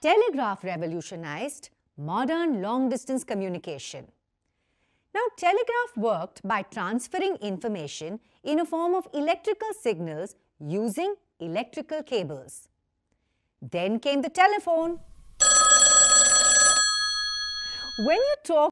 telegraph revolutionized modern long-distance communication. Now, telegraph worked by transferring information in a form of electrical signals using electrical cables. Then came the telephone. When you talk